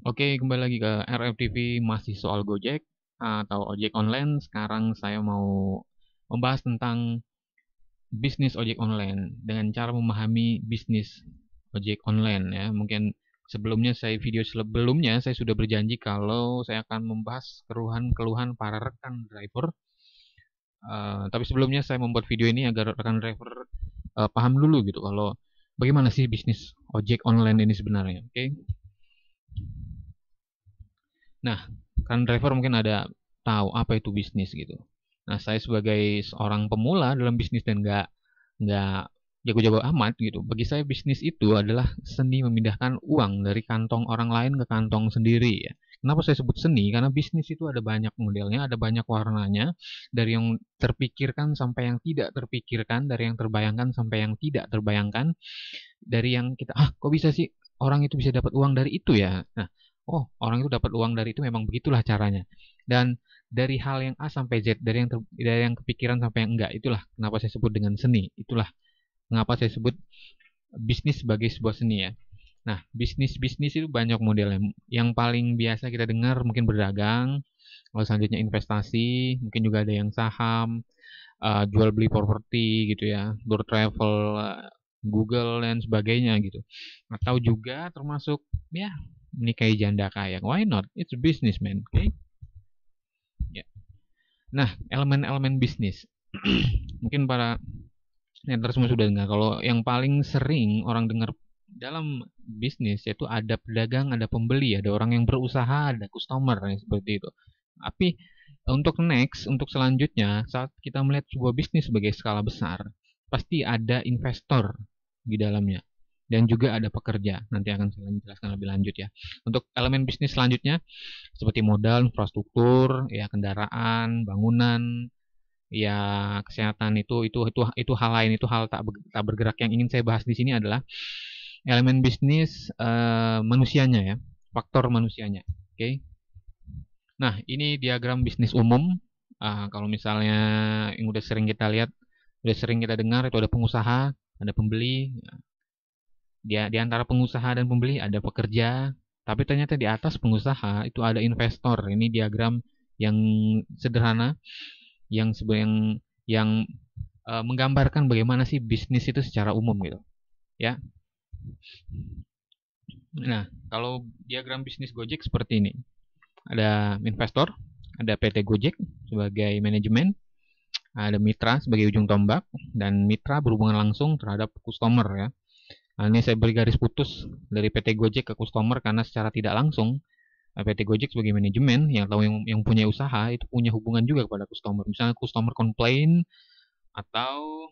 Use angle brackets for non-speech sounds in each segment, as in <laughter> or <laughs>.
Oke, kembali lagi ke RFTV masih soal Gojek eh, atau ojek online. Sekarang saya mau membahas tentang bisnis ojek online dengan cara memahami bisnis ojek online ya. Mungkin sebelumnya saya video sebelumnya saya sudah berjanji kalau saya akan membahas keluhan-keluhan para rekan driver. Uh, tapi sebelumnya saya membuat video ini agar rekan driver uh, paham dulu gitu kalau bagaimana sih bisnis ojek online ini sebenarnya. Oke. Okay? Nah, kan driver mungkin ada tahu apa itu bisnis gitu. Nah, saya sebagai seorang pemula dalam bisnis dan nggak nggak jago-jago amat gitu. Bagi saya bisnis itu adalah seni memindahkan uang dari kantong orang lain ke kantong sendiri ya. Kenapa saya sebut seni? Karena bisnis itu ada banyak modelnya, ada banyak warnanya, dari yang terpikirkan sampai yang tidak terpikirkan, dari yang terbayangkan sampai yang tidak terbayangkan, dari yang kita ah kok bisa sih orang itu bisa dapat uang dari itu ya. Nah, oh orang itu dapat uang dari itu memang begitulah caranya dan dari hal yang A sampai Z dari yang ter, dari yang kepikiran sampai yang enggak itulah kenapa saya sebut dengan seni itulah mengapa saya sebut bisnis sebagai sebuah seni ya nah bisnis bisnis itu banyak modelnya yang paling biasa kita dengar mungkin berdagang lalu selanjutnya investasi mungkin juga ada yang saham uh, jual beli properti gitu ya door travel eh, Google dan sebagainya gitu atau juga termasuk ya menikahi janda kaya. Why not? It's business, man. Okay? Yeah. Nah, elemen-elemen bisnis. <clears throat> Mungkin para netters semua sudah dengar. Kalau yang paling sering orang dengar dalam bisnis yaitu ada pedagang, ada pembeli, ada orang yang berusaha, ada customer seperti itu. Tapi untuk next, untuk selanjutnya saat kita melihat sebuah bisnis sebagai skala besar, pasti ada investor di dalamnya dan juga ada pekerja. Nanti akan saya jelaskan lebih lanjut ya. Untuk elemen bisnis selanjutnya seperti modal, infrastruktur, ya kendaraan, bangunan, ya kesehatan itu itu itu itu hal lain itu hal tak tak bergerak yang ingin saya bahas di sini adalah elemen bisnis uh, manusianya ya, faktor manusianya. Oke. Okay? Nah, ini diagram bisnis umum. Uh, kalau misalnya yang udah sering kita lihat, udah sering kita dengar itu ada pengusaha, ada pembeli, di, di antara pengusaha dan pembeli ada pekerja, tapi ternyata di atas pengusaha itu ada investor. Ini diagram yang sederhana yang yang yang e, menggambarkan bagaimana sih bisnis itu secara umum gitu. Ya. Nah, kalau diagram bisnis Gojek seperti ini. Ada investor, ada PT Gojek sebagai manajemen, ada mitra sebagai ujung tombak dan mitra berhubungan langsung terhadap customer ya ini saya beri garis putus dari PT Gojek ke customer karena secara tidak langsung eh, PT Gojek sebagai manajemen yang tahu yang, yang punya usaha itu punya hubungan juga kepada customer. Misalnya customer komplain atau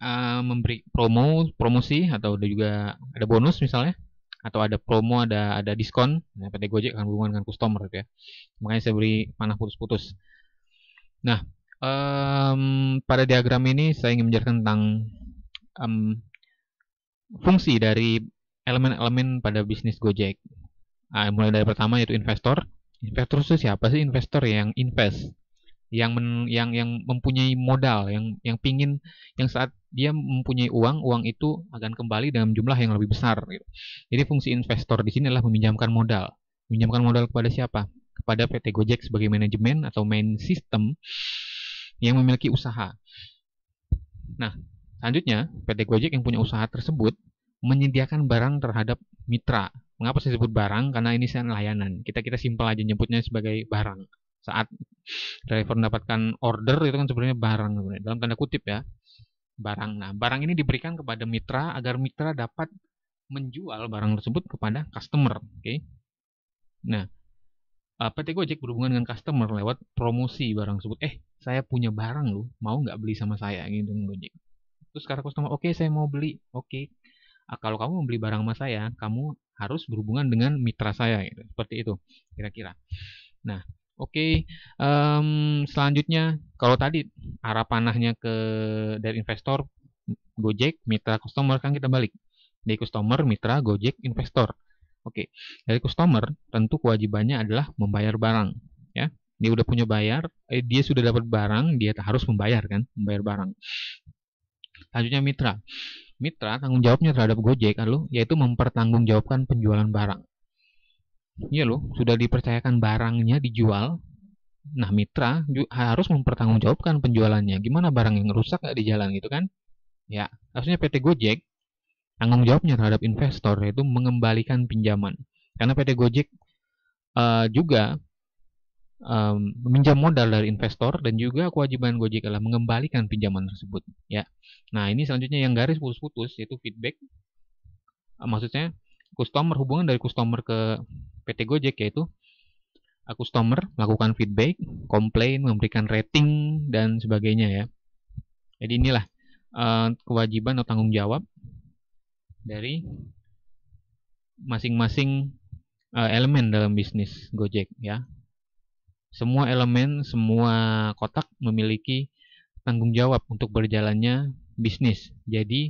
uh, memberi promo promosi atau ada juga ada bonus misalnya atau ada promo ada ada diskon nah, PT Gojek akan hubungan dengan customer gitu ya. Makanya saya beri panah putus-putus. Nah, um, pada diagram ini saya ingin menjelaskan tentang um, fungsi dari elemen-elemen pada bisnis Gojek. Nah, mulai dari pertama yaitu investor. Investor itu siapa sih investor yang invest? yang men, yang yang mempunyai modal yang yang pingin yang saat dia mempunyai uang uang itu akan kembali dalam jumlah yang lebih besar gitu. jadi fungsi investor di sini adalah meminjamkan modal meminjamkan modal kepada siapa kepada PT Gojek sebagai manajemen atau main system yang memiliki usaha nah Selanjutnya, PT Gojek yang punya usaha tersebut menyediakan barang terhadap mitra. Mengapa saya sebut barang? Karena ini saya layanan. Kita kita simpel aja nyebutnya sebagai barang. Saat driver mendapatkan order itu kan sebenarnya barang Dalam tanda kutip ya. Barang. Nah, barang ini diberikan kepada mitra agar mitra dapat menjual barang tersebut kepada customer, oke. Okay? Nah, eh, PT Gojek berhubungan dengan customer lewat promosi barang tersebut. Eh, saya punya barang loh, mau nggak beli sama saya gitu Gojek terus sekarang customer oke okay, saya mau beli oke okay. Ah, kalau kamu mau beli barang sama saya kamu harus berhubungan dengan mitra saya gitu. seperti itu kira-kira nah oke okay. um, mmm, selanjutnya kalau tadi arah panahnya ke dari investor Gojek mitra customer kan kita balik dari customer mitra Gojek investor oke okay. dari customer tentu kewajibannya adalah membayar barang ya dia udah punya bayar eh, dia sudah dapat barang dia harus membayar kan membayar barang Selanjutnya mitra. Mitra tanggung jawabnya terhadap Gojek lo yaitu mempertanggungjawabkan penjualan barang. Iya loh, sudah dipercayakan barangnya dijual. Nah, mitra harus mempertanggungjawabkan penjualannya. Gimana barang yang rusak nggak di jalan gitu kan? Ya, harusnya PT Gojek tanggung jawabnya terhadap investor yaitu mengembalikan pinjaman. Karena PT Gojek uh, juga um, meminjam modal dari investor dan juga kewajiban Gojek adalah mengembalikan pinjaman tersebut ya. Nah, ini selanjutnya yang garis putus-putus yaitu feedback uh, maksudnya customer hubungan dari customer ke PT Gojek yaitu uh, customer melakukan feedback, komplain, memberikan rating dan sebagainya ya. Jadi inilah uh, kewajiban atau tanggung jawab dari masing-masing eh, elemen dalam bisnis Gojek ya. Semua elemen, semua kotak memiliki tanggung jawab untuk berjalannya bisnis. Jadi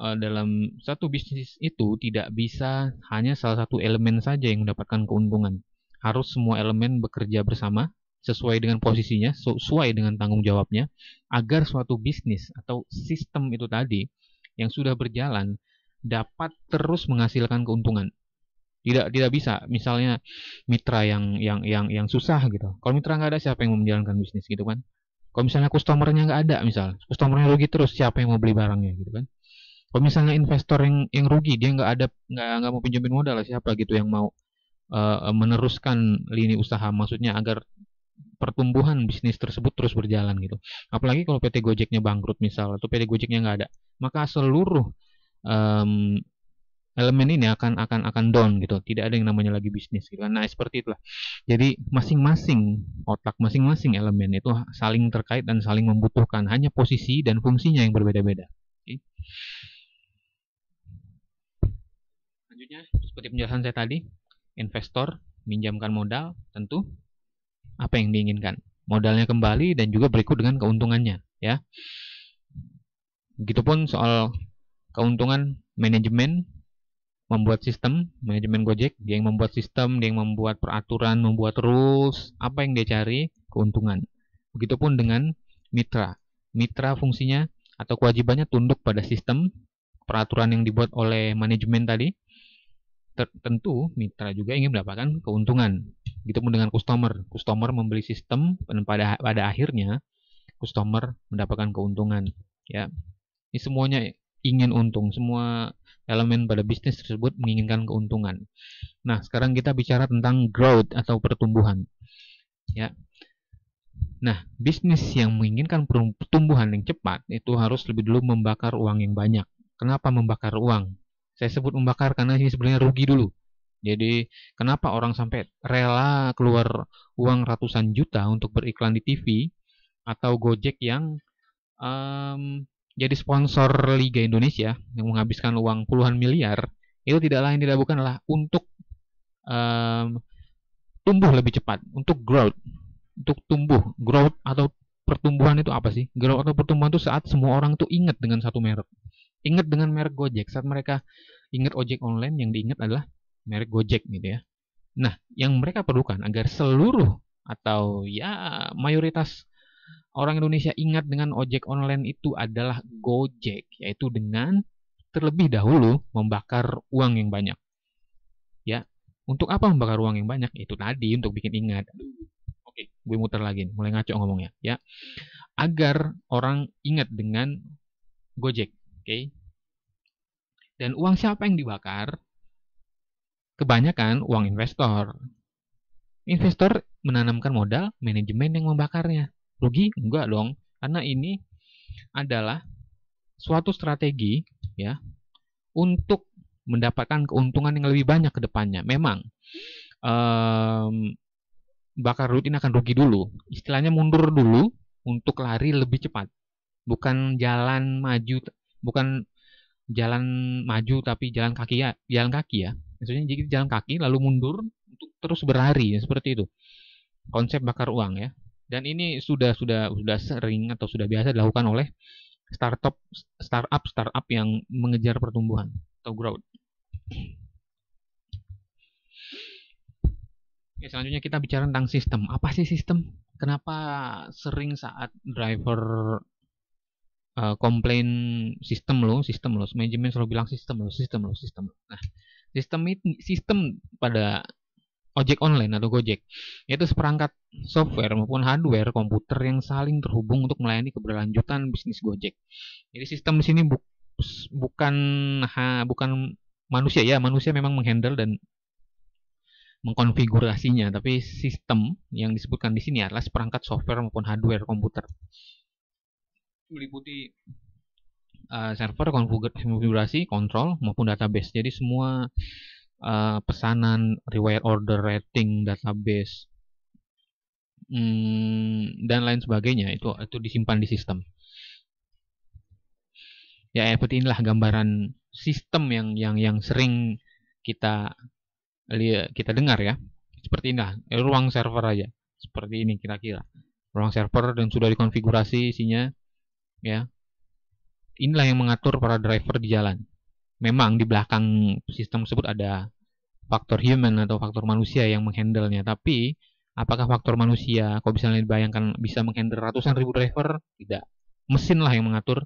eh, dalam satu bisnis itu tidak bisa hanya salah satu elemen saja yang mendapatkan keuntungan. Harus semua elemen bekerja bersama sesuai dengan posisinya, sesuai dengan tanggung jawabnya, agar suatu bisnis atau sistem itu tadi yang sudah berjalan dapat terus menghasilkan keuntungan tidak tidak bisa misalnya mitra yang yang yang yang susah gitu kalau mitra nggak ada siapa yang mau menjalankan bisnis gitu kan kalau misalnya customernya nggak ada misal customernya rugi terus siapa yang mau beli barangnya gitu kan kalau misalnya investor yang yang rugi dia nggak ada nggak nggak mau pinjamin modal siapa gitu yang mau uh, meneruskan lini usaha maksudnya agar pertumbuhan bisnis tersebut terus berjalan gitu apalagi kalau PT Gojeknya bangkrut misal atau PT Gojeknya nggak ada maka seluruh um, elemen ini akan akan akan down gitu tidak ada yang namanya lagi bisnis gitu nah seperti itulah jadi masing-masing otak masing-masing elemen itu saling terkait dan saling membutuhkan hanya posisi dan fungsinya yang berbeda-beda okay. selanjutnya seperti penjelasan saya tadi investor minjamkan modal tentu apa yang diinginkan modalnya kembali dan juga berikut dengan keuntungannya ya begitupun soal keuntungan manajemen membuat sistem, manajemen Gojek, dia yang membuat sistem, dia yang membuat peraturan, membuat rules, apa yang dia cari, keuntungan. Begitupun dengan mitra. Mitra fungsinya atau kewajibannya tunduk pada sistem, peraturan yang dibuat oleh manajemen tadi. tentu mitra juga ingin mendapatkan keuntungan. Begitupun dengan customer. Customer membeli sistem dan pada pada akhirnya customer mendapatkan keuntungan, ya. Ini semuanya ingin untung. Semua elemen pada bisnis tersebut menginginkan keuntungan. Nah, sekarang kita bicara tentang growth atau pertumbuhan. Ya. Nah, bisnis yang menginginkan pertumbuhan yang cepat itu harus lebih dulu membakar uang yang banyak. Kenapa membakar uang? Saya sebut membakar karena ini sebenarnya rugi dulu. Jadi, kenapa orang sampai rela keluar uang ratusan juta untuk beriklan di TV atau Gojek yang um, jadi sponsor Liga Indonesia yang menghabiskan uang puluhan miliar itu tidak lain tidak bukan adalah untuk um, tumbuh lebih cepat, untuk growth, untuk tumbuh, growth atau pertumbuhan itu apa sih? Growth atau pertumbuhan itu saat semua orang tuh ingat dengan satu merek, ingat dengan merek Gojek. Saat mereka ingat ojek online yang diingat adalah merek Gojek gitu ya. Nah, yang mereka perlukan agar seluruh atau ya mayoritas orang Indonesia ingat dengan ojek online itu adalah Gojek, yaitu dengan terlebih dahulu membakar uang yang banyak. Ya, untuk apa membakar uang yang banyak? Itu tadi untuk bikin ingat. Oke, gue muter lagi, mulai ngaco ngomongnya, ya. Agar orang ingat dengan Gojek, oke? Dan uang siapa yang dibakar? Kebanyakan uang investor. Investor menanamkan modal, manajemen yang membakarnya rugi enggak dong karena ini adalah suatu strategi ya untuk mendapatkan keuntungan yang lebih banyak ke depannya memang um, bakar rutin akan rugi dulu istilahnya mundur dulu untuk lari lebih cepat bukan jalan maju bukan jalan maju tapi jalan kaki ya jalan kaki ya maksudnya jadi jalan kaki lalu mundur untuk terus berlari ya, seperti itu konsep bakar uang ya dan ini sudah sudah sudah sering atau sudah biasa dilakukan oleh startup startup startup yang mengejar pertumbuhan atau growth. Oke, selanjutnya kita bicara tentang sistem. Apa sih sistem? Kenapa sering saat driver eh, komplain sistem lo, sistem lo, manajemen selalu bilang sistem lo, sistem lo, sistem lo. Nah, sistem sistem pada ojek online atau Gojek, yaitu seperangkat software maupun hardware komputer yang saling terhubung untuk melayani keberlanjutan bisnis Gojek. Jadi sistem di sini bu bukan ha, bukan manusia ya, manusia memang menghandle dan mengkonfigurasinya, tapi sistem yang disebutkan di sini adalah seperangkat software maupun hardware komputer. Meliputi uh, server, konfigurasi, kontrol maupun database. Jadi semua uh, pesanan, riwayat order, rating, database, hmm, dan lain sebagainya itu itu disimpan di sistem. Ya, ya seperti inilah gambaran sistem yang yang yang sering kita kita dengar ya. Seperti inilah eh, ruang server aja. Seperti ini kira-kira. Ruang server dan sudah dikonfigurasi isinya ya. Inilah yang mengatur para driver di jalan memang di belakang sistem tersebut ada faktor human atau faktor manusia yang menghandlenya tapi apakah faktor manusia kalau misalnya dibayangkan bisa menghandle ratusan ribu driver tidak mesin lah yang mengatur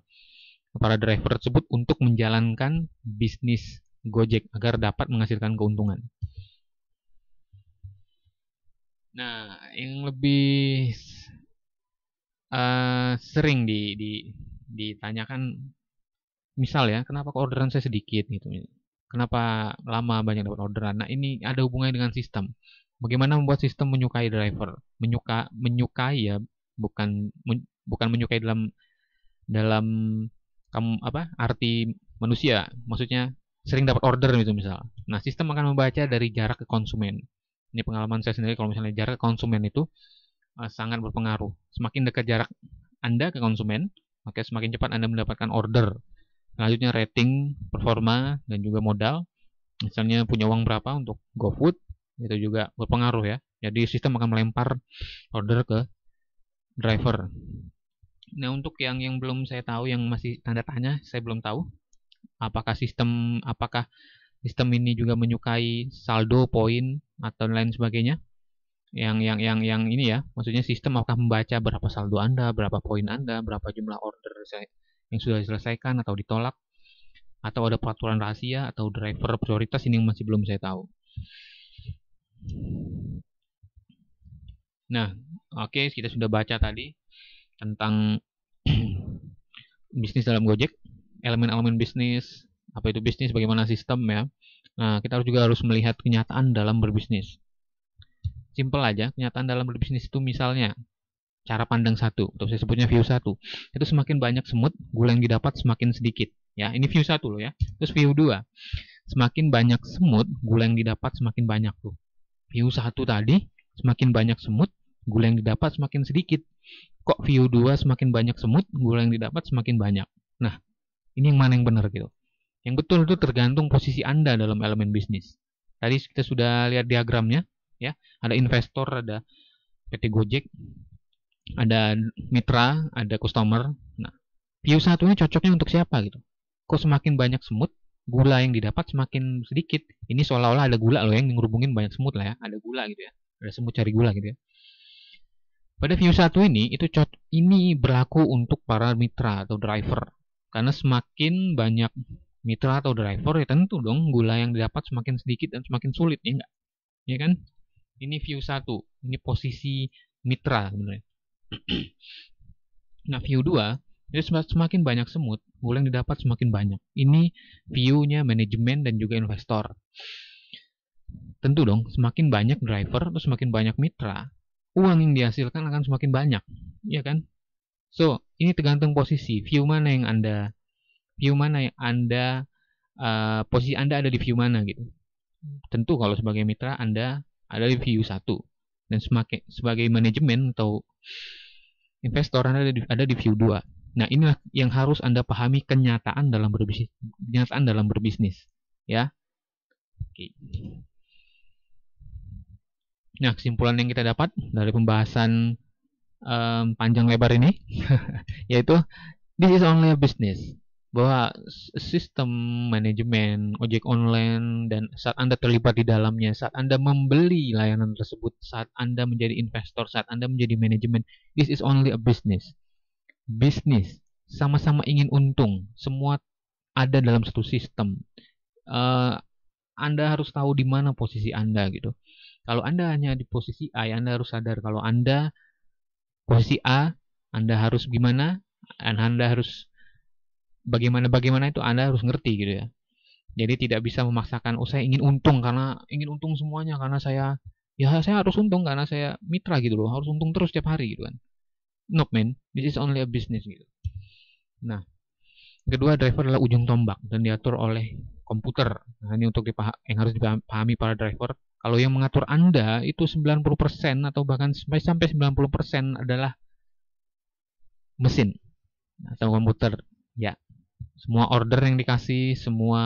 para driver tersebut untuk menjalankan bisnis Gojek agar dapat menghasilkan keuntungan. Nah, yang lebih uh, sering di, di, ditanyakan misal ya kenapa orderan saya sedikit gitu ya? kenapa lama banyak dapat orderan nah ini ada hubungannya dengan sistem bagaimana membuat sistem menyukai driver menyuka menyukai ya bukan men, bukan menyukai dalam dalam kamu apa arti manusia maksudnya sering dapat order gitu misal nah sistem akan membaca dari jarak ke konsumen ini pengalaman saya sendiri kalau misalnya jarak ke konsumen itu uh, sangat berpengaruh. Semakin dekat jarak Anda ke konsumen, maka semakin cepat Anda mendapatkan order. Selanjutnya rating, performa, dan juga modal. Misalnya punya uang berapa untuk GoFood, itu juga berpengaruh ya. Jadi sistem akan melempar order ke driver. Nah untuk yang yang belum saya tahu, yang masih tanda tanya, saya belum tahu. Apakah sistem, apakah sistem ini juga menyukai saldo, poin, atau lain sebagainya? yang yang yang yang ini ya maksudnya sistem apakah membaca berapa saldo anda berapa poin anda berapa jumlah order saya yang sudah diselesaikan atau ditolak atau ada peraturan rahasia atau driver prioritas ini yang masih belum saya tahu. Nah, oke okay, kita sudah baca tadi tentang <clears throat> bisnis dalam Gojek, elemen-elemen bisnis, apa itu bisnis, bagaimana sistem ya. Nah, kita juga harus melihat kenyataan dalam berbisnis. Simple aja, kenyataan dalam berbisnis itu misalnya cara pandang satu atau saya sebutnya view satu itu semakin banyak semut gula yang didapat semakin sedikit ya ini view satu loh ya terus view dua semakin banyak semut gula yang didapat semakin banyak tuh view satu tadi semakin banyak semut gula yang didapat semakin sedikit kok view dua semakin banyak semut gula yang didapat semakin banyak nah ini yang mana yang benar gitu yang betul itu tergantung posisi anda dalam elemen bisnis tadi kita sudah lihat diagramnya ya ada investor ada PT Gojek ada mitra, ada customer. Nah, view satu ini cocoknya untuk siapa gitu. Kok semakin banyak semut, gula yang didapat semakin sedikit. Ini seolah-olah ada gula loh yang ngerubungin banyak semut lah ya, ada gula gitu ya. Ada semut cari gula gitu ya. Pada view satu ini itu cocok. ini berlaku untuk para mitra atau driver. Karena semakin banyak mitra atau driver ya tentu dong gula yang didapat semakin sedikit dan semakin sulit ya enggak? Ya kan? Ini view satu, ini posisi mitra sebenarnya. <clears throat> nah, view 2 itu semakin banyak semut, bola yang didapat semakin banyak. Ini view-nya manajemen dan juga investor. Tentu dong, semakin banyak driver, atau semakin banyak mitra, uang yang dihasilkan akan semakin banyak, ya kan? So, ini tergantung posisi, view mana yang Anda view mana yang Anda uh, posisi Anda ada di view mana gitu. Tentu kalau sebagai mitra Anda ada di view satu dan semakin sebagai manajemen atau investor Anda ada di, ada di view 2. Nah, inilah yang harus Anda pahami kenyataan dalam berbisnis, kenyataan dalam berbisnis, ya. Oke. Nah, kesimpulan yang kita dapat dari pembahasan um, panjang lebar ini <laughs> yaitu this is only a business bahwa sistem manajemen ojek online dan saat Anda terlibat di dalamnya, saat Anda membeli layanan tersebut, saat Anda menjadi investor, saat Anda menjadi manajemen, this is only a business. business sama-sama ingin untung, semua ada dalam satu sistem. Uh, anda harus tahu di mana posisi Anda gitu. Kalau Anda hanya di posisi A, Anda harus sadar kalau Anda posisi A, Anda harus gimana? Anda harus bagaimana bagaimana itu Anda harus ngerti gitu ya. Jadi tidak bisa memaksakan oh saya ingin untung karena ingin untung semuanya karena saya ya saya harus untung karena saya mitra gitu loh, harus untung terus setiap hari gitu kan. No man, this is only a business gitu. Nah, kedua driver adalah ujung tombak dan diatur oleh komputer. Nah, ini untuk yang harus dipahami para driver. Kalau yang mengatur Anda itu 90% atau bahkan sampai sampai 90% adalah mesin atau komputer. Ya, semua order yang dikasih, semua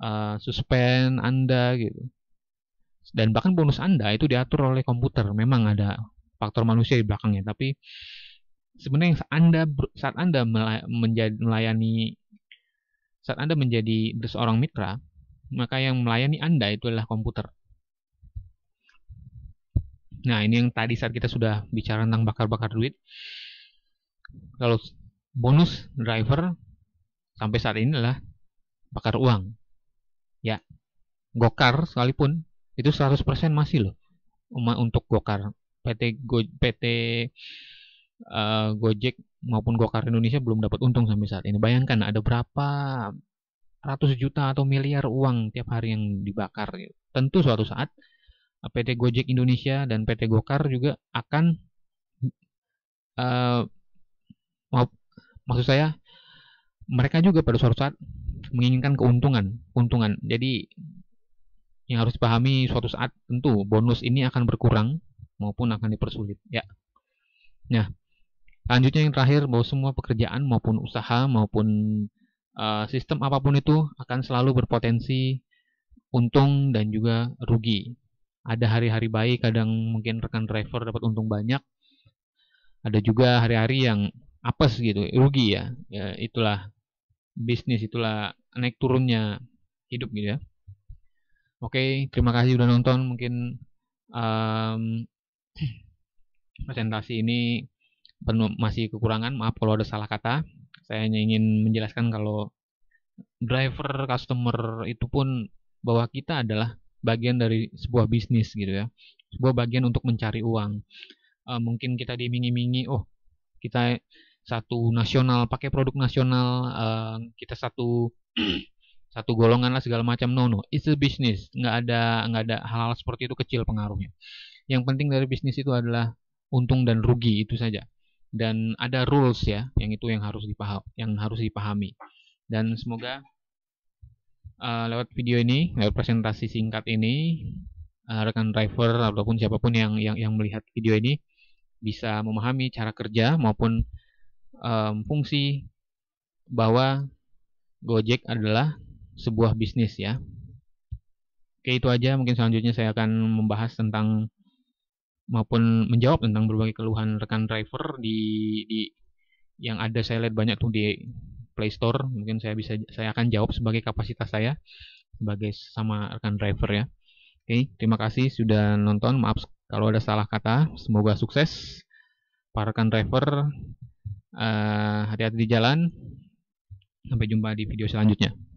uh, suspend Anda gitu. Dan bahkan bonus Anda itu diatur oleh komputer. Memang ada faktor manusia di belakangnya, tapi sebenarnya Anda saat Anda menjadi melayani saat Anda menjadi seorang mitra, maka yang melayani Anda itu adalah komputer. Nah, ini yang tadi saat kita sudah bicara tentang bakar-bakar duit. Kalau bonus driver sampai saat ini adalah bakar uang. Ya, Gokar sekalipun itu 100% masih loh untuk Gokar. PT Go, PT uh, eh, Gojek maupun Gokar Indonesia belum dapat untung sampai saat ini. Bayangkan ada berapa ratus juta atau miliar uang tiap hari yang dibakar. Tentu suatu saat PT Gojek Indonesia dan PT Gokar juga akan uh, eh, maaf, maksud saya mereka juga pada suatu saat menginginkan keuntungan, keuntungan. Jadi yang harus dipahami suatu saat tentu bonus ini akan berkurang maupun akan dipersulit ya. Nah, lanjutnya yang terakhir bahwa semua pekerjaan maupun usaha maupun uh, sistem apapun itu akan selalu berpotensi untung dan juga rugi. Ada hari-hari baik, kadang mungkin rekan driver dapat untung banyak. Ada juga hari-hari yang apes gitu, rugi ya. ya itulah bisnis itulah naik turunnya hidup gitu ya oke terima kasih sudah nonton mungkin um, <clears throat> presentasi ini penuh masih kekurangan maaf kalau ada salah kata saya hanya ingin menjelaskan kalau driver customer itu pun bahwa kita adalah bagian dari sebuah bisnis gitu ya sebuah bagian untuk mencari uang uh, mungkin kita dimingi-mingi oh kita satu nasional pakai produk nasional uh, kita satu <clears throat> satu golongan lah segala macam no no it's a business nggak ada nggak ada hal, hal seperti itu kecil pengaruhnya yang penting dari bisnis itu adalah untung dan rugi itu saja dan ada rules ya yang itu yang harus dipaham yang harus dipahami dan semoga uh, lewat video ini lewat presentasi singkat ini uh, rekan driver ataupun siapapun yang yang yang melihat video ini bisa memahami cara kerja maupun um, fungsi bahwa Gojek adalah sebuah bisnis ya. Oke itu aja mungkin selanjutnya saya akan membahas tentang maupun menjawab tentang berbagai keluhan rekan driver di, di yang ada saya lihat banyak tuh di Play Store mungkin saya bisa saya akan jawab sebagai kapasitas saya sebagai sama rekan driver ya. Oke, terima kasih sudah nonton. Maaf kalau ada salah kata. Semoga sukses para rekan driver Eh, hati-hati uh, di jalan. Sampai jumpa di video selanjutnya.